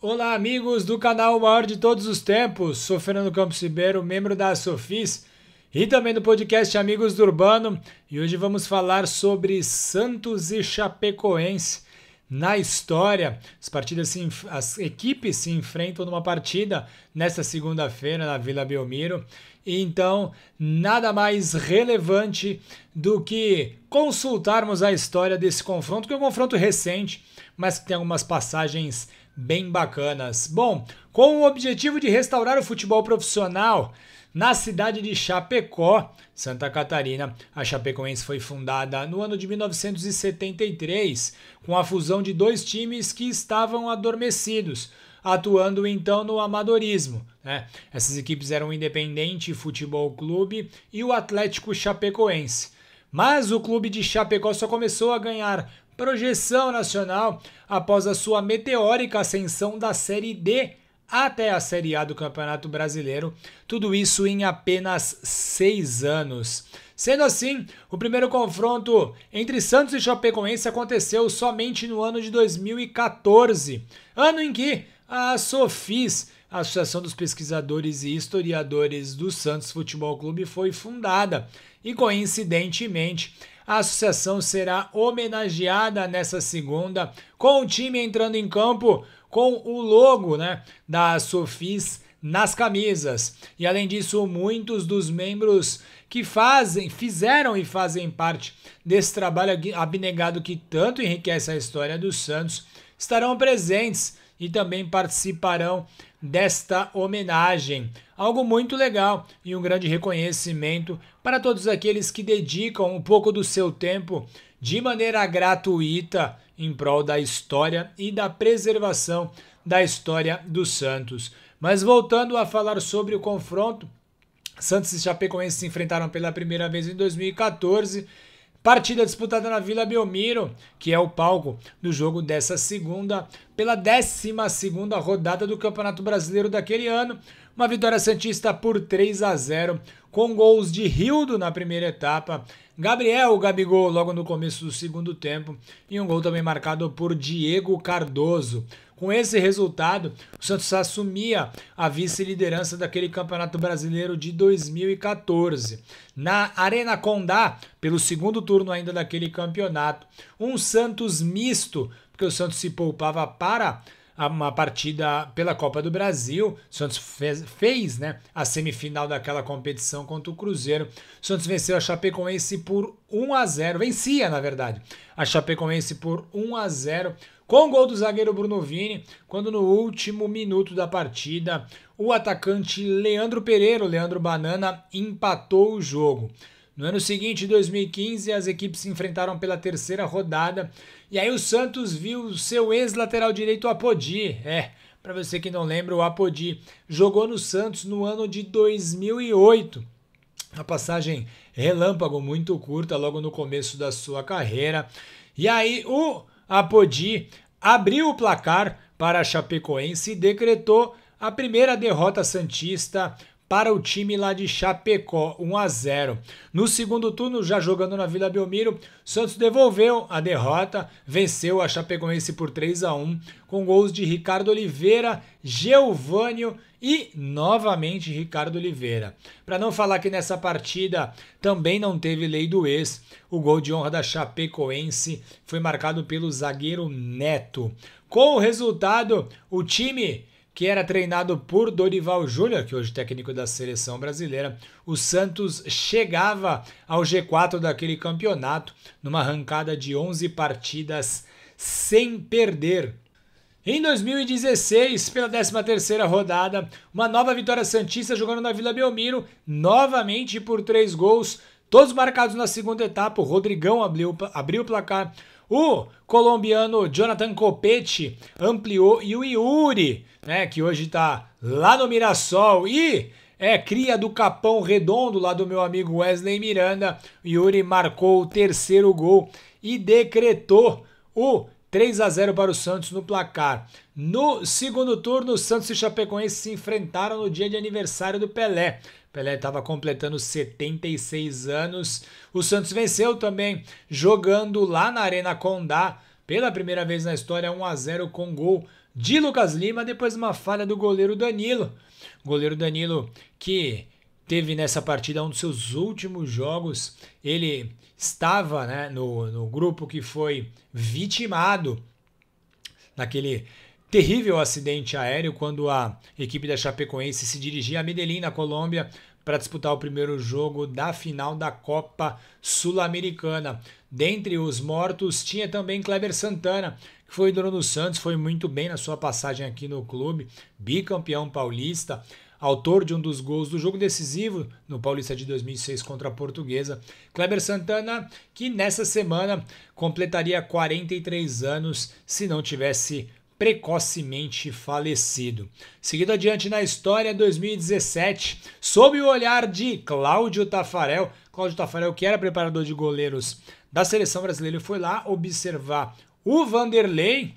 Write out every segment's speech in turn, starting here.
Olá, amigos do canal Maior de Todos os Tempos. Sou Fernando Campos Ribeiro, membro da Sofis e também do podcast Amigos do Urbano. E hoje vamos falar sobre Santos e Chapecoense na história. As partidas se, as equipes se enfrentam numa partida nesta segunda-feira na Vila Belmiro. E então, nada mais relevante do que consultarmos a história desse confronto, que é um confronto recente, mas que tem algumas passagens bem bacanas. Bom, com o objetivo de restaurar o futebol profissional na cidade de Chapecó, Santa Catarina, a Chapecoense foi fundada no ano de 1973, com a fusão de dois times que estavam adormecidos atuando então no amadorismo. Né? Essas equipes eram o Independente Futebol Clube e o Atlético Chapecoense. Mas o clube de Chapecó só começou a ganhar projeção nacional após a sua meteórica ascensão da Série D até a Série A do Campeonato Brasileiro, tudo isso em apenas seis anos. Sendo assim, o primeiro confronto entre Santos e Chapecoense aconteceu somente no ano de 2014, ano em que a Sofis, a Associação dos Pesquisadores e Historiadores do Santos Futebol Clube, foi fundada e, coincidentemente, a associação será homenageada nessa segunda, com o time entrando em campo com o logo né, da Sofis nas camisas. E além disso, muitos dos membros que fazem, fizeram e fazem parte desse trabalho abnegado que tanto enriquece a história do Santos estarão presentes e também participarão desta homenagem. Algo muito legal e um grande reconhecimento para todos aqueles que dedicam um pouco do seu tempo de maneira gratuita em prol da história e da preservação da história dos Santos. Mas voltando a falar sobre o confronto, Santos e Chapecoense se enfrentaram pela primeira vez em 2014 Partida disputada na Vila Belmiro, que é o palco do jogo dessa segunda, pela 12 rodada do Campeonato Brasileiro daquele ano. Uma vitória Santista por 3 a 0, com gols de Rildo na primeira etapa, Gabriel Gabigol logo no começo do segundo tempo e um gol também marcado por Diego Cardoso. Com esse resultado, o Santos assumia a vice-liderança daquele Campeonato Brasileiro de 2014. Na Arena Condá, pelo segundo turno ainda daquele campeonato, um Santos misto, porque o Santos se poupava para uma partida pela Copa do Brasil. O Santos fez, fez né, a semifinal daquela competição contra o Cruzeiro. O Santos venceu a Chapecoense por 1 a 0. Vencia, na verdade, a Chapecoense por 1 a 0 com gol do zagueiro Bruno Vini, quando no último minuto da partida o atacante Leandro Pereira, Leandro Banana, empatou o jogo. No ano seguinte, 2015, as equipes se enfrentaram pela terceira rodada e aí o Santos viu seu ex-lateral direito Apodi, é, para você que não lembra, o Apodi jogou no Santos no ano de 2008. Uma passagem relâmpago muito curta logo no começo da sua carreira. E aí o a Apodi abriu o placar para a Chapecoense e decretou a primeira derrota santista para o time lá de Chapecó, 1 a 0. No segundo turno, já jogando na Vila Belmiro, Santos devolveu a derrota, venceu a Chapecoense por 3 a 1 com gols de Ricardo Oliveira, Geovânio e novamente Ricardo Oliveira. Para não falar que nessa partida também não teve lei do ex, o gol de honra da Chapecoense foi marcado pelo zagueiro Neto. Com o resultado, o time que era treinado por Dorival Júnior, que hoje é técnico da seleção brasileira, o Santos chegava ao G4 daquele campeonato numa arrancada de 11 partidas sem perder. Em 2016, pela 13ª rodada, uma nova vitória santista jogando na Vila Belmiro, novamente por três gols, todos marcados na segunda etapa. O Rodrigão abriu, abriu o placar, o colombiano Jonathan Copete ampliou e o Iuri, né, que hoje está lá no Mirassol e é cria do Capão Redondo lá do meu amigo Wesley Miranda. Iuri marcou o terceiro gol e decretou o 3 a 0 para o Santos no placar. No segundo turno, Santos e Chapecoense se enfrentaram no dia de aniversário do Pelé. Pelé estava completando 76 anos. O Santos venceu também jogando lá na Arena Condá pela primeira vez na história 1 a 0 com gol de Lucas Lima depois de uma falha do goleiro Danilo. O goleiro Danilo que teve nessa partida um dos seus últimos jogos. Ele estava né, no, no grupo que foi vitimado naquele terrível acidente aéreo quando a equipe da Chapecoense se dirigia a Medellín, na Colômbia, para disputar o primeiro jogo da final da Copa Sul-Americana. Dentre os mortos tinha também Kleber Santana, que foi dono do Santos, foi muito bem na sua passagem aqui no clube, bicampeão paulista autor de um dos gols do jogo decisivo no Paulista de 2006 contra a Portuguesa, Kleber Santana, que nessa semana completaria 43 anos se não tivesse precocemente falecido. Seguido adiante na história, 2017, sob o olhar de Cláudio Tafarel, Cláudio Tafarel, que era preparador de goleiros da seleção brasileira, foi lá observar o Vanderlei.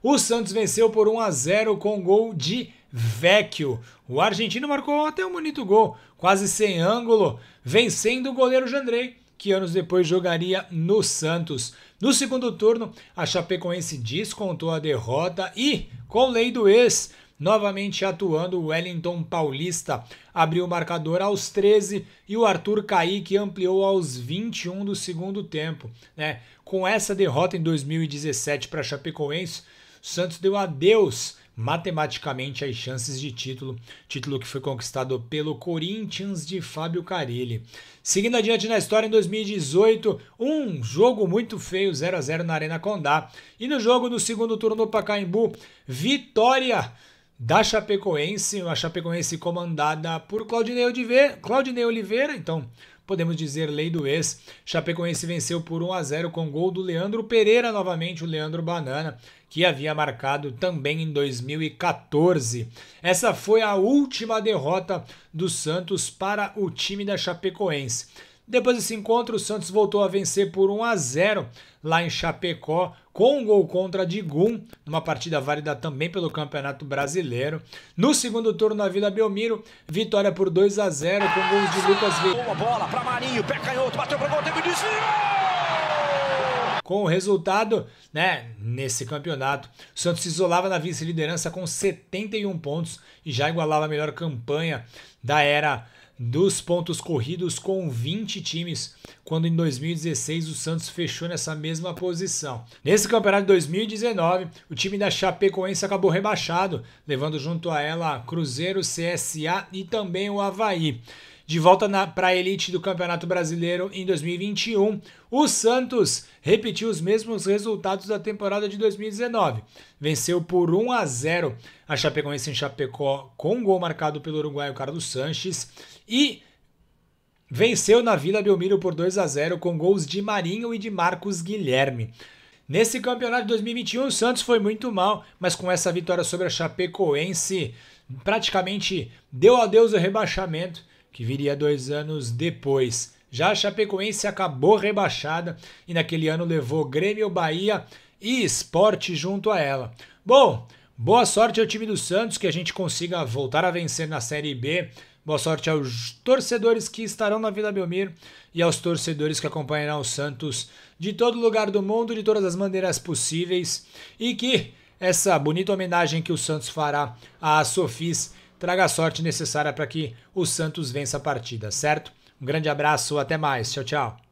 O Santos venceu por 1 a 0 com gol de Vecchio. O argentino marcou até um bonito gol, quase sem ângulo, vencendo o goleiro Jandrei, que anos depois jogaria no Santos. No segundo turno, a Chapecoense descontou a derrota e, com lei do ex, novamente atuando, o Wellington Paulista abriu o marcador aos 13 e o Arthur Kaique ampliou aos 21 do segundo tempo. Né? Com essa derrota em 2017 para a Chapecoense, Santos deu adeus matematicamente as chances de título, título que foi conquistado pelo Corinthians de Fábio Carilli. Seguindo adiante na história, em 2018, um jogo muito feio, 0 a 0 na Arena Condá. E no jogo do segundo turno do Pacaembu, vitória da Chapecoense, uma Chapecoense comandada por Claudinei Oliveira, Claudinei Oliveira então podemos dizer lei do ex. Chapecoense venceu por 1 a 0 com gol do Leandro Pereira, novamente o Leandro Banana, que havia marcado também em 2014. Essa foi a última derrota do Santos para o time da Chapecoense. Depois desse encontro, o Santos voltou a vencer por 1 a 0 lá em Chapecó com um gol contra de Digum, numa partida válida também pelo Campeonato Brasileiro. No segundo turno na Vila Belmiro, vitória por 2 a 0 com gols de Lucas Veiga. Boa bola para Marinho, pé canhoto, bateu pro gol, teve desvio! Com o resultado, né, nesse campeonato, o Santos se isolava na vice-liderança com 71 pontos e já igualava a melhor campanha da era dos pontos corridos com 20 times, quando em 2016 o Santos fechou nessa mesma posição. Nesse campeonato de 2019, o time da Chapecoense acabou rebaixado, levando junto a ela Cruzeiro, CSA e também o Havaí de volta para a elite do Campeonato Brasileiro em 2021. O Santos repetiu os mesmos resultados da temporada de 2019. Venceu por 1 a 0 a Chapecoense em Chapecó com um gol marcado pelo uruguaio Carlos Sanches e venceu na Vila Belmiro por 2 a 0 com gols de Marinho e de Marcos Guilherme. Nesse campeonato de 2021, o Santos foi muito mal, mas com essa vitória sobre a Chapecoense, praticamente deu adeus ao rebaixamento que viria dois anos depois. Já a Chapecoense acabou rebaixada e naquele ano levou Grêmio, Bahia e Esporte junto a ela. Bom, boa sorte ao time do Santos, que a gente consiga voltar a vencer na Série B. Boa sorte aos torcedores que estarão na Vila Belmiro e aos torcedores que acompanharão o Santos de todo lugar do mundo, de todas as maneiras possíveis. E que essa bonita homenagem que o Santos fará à Sofis traga a sorte necessária para que o Santos vença a partida, certo? Um grande abraço, até mais, tchau, tchau.